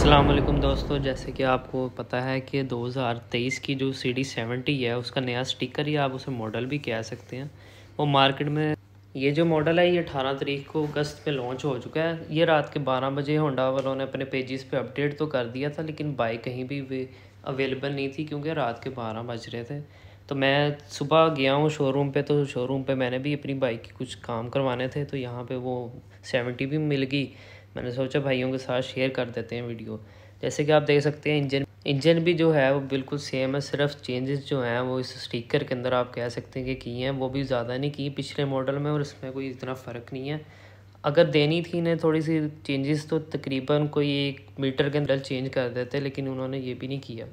असलम दोस्तों जैसे कि आपको पता है कि 2023 की जो सी डी सेवेंटी है उसका नया स्टिकर या आप उसे मॉडल भी कह सकते हैं वो मार्केट में ये जो मॉडल है ये 18 तारीख को अगस्त में लॉन्च हो चुका है ये रात के 12 बजे होंडा वालों ने अपने पेजेस पे अपडेट तो कर दिया था लेकिन बाइक कहीं भी अवेलेबल नहीं थी क्योंकि रात के बारह बज रहे थे तो मैं सुबह गया हूँ शोरूम पर तो शोरूम पर मैंने भी अपनी बाइक के कुछ काम करवाने थे तो यहाँ पर वो सेवेंटी भी मिल गई मैंने सोचा भाइयों के साथ शेयर कर देते हैं वीडियो जैसे कि आप देख सकते हैं इंजन इंजन भी जो है वो बिल्कुल सेम है सिर्फ चेंजेस जो हैं वो इस स्टीकर के अंदर आप कह सकते हैं कि की हैं वो भी ज़्यादा नहीं की पिछले मॉडल में और इसमें कोई इतना फ़र्क नहीं है अगर देनी थी इन्हें थोड़ी सी चेंजेस तो तकरीबन कोई एक मीटर के अंदर चेंज कर देते लेकिन उन्होंने ये भी नहीं किया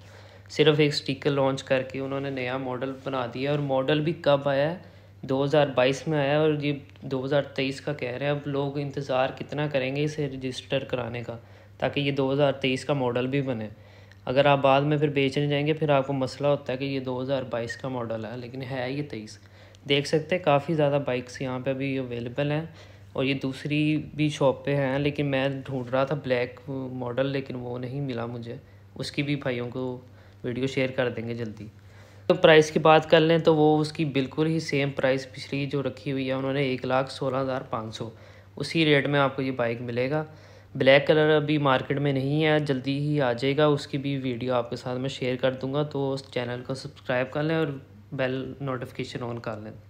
सिर्फ एक स्टिकर लॉन्च करके उन्होंने नया मॉडल बना दिया और मॉडल भी कब आया है 2022 में आया और ये 2023 का कह रहे हैं अब लोग इंतज़ार कितना करेंगे इसे रजिस्टर कराने का ताकि ये 2023 का मॉडल भी बने अगर आप बाद में फिर बेचने जाएंगे फिर आपको मसला होता है कि ये 2022 का मॉडल है लेकिन है ये तेईस देख सकते हैं काफ़ी ज़्यादा बाइक्स यहाँ पे अभी अवेलेबल हैं और ये दूसरी भी शॉप पे हैं लेकिन मैं ढूंढ रहा था ब्लैक मॉडल लेकिन वो नहीं मिला मुझे उसकी भी भाइयों को वीडियो शेयर कर देंगे जल्दी तो प्राइस की बात कर लें तो वो उसकी बिल्कुल ही सेम प्राइस पिछली जो रखी हुई है उन्होंने एक लाख सोलह हज़ार पाँच सौ उसी रेट में आपको ये बाइक मिलेगा ब्लैक कलर अभी मार्केट में नहीं है जल्दी ही आ जाएगा उसकी भी वीडियो आपके साथ मैं शेयर कर दूंगा तो उस चैनल को सब्सक्राइब कर लें और बेल नोटिफिकेशन ऑन कर लें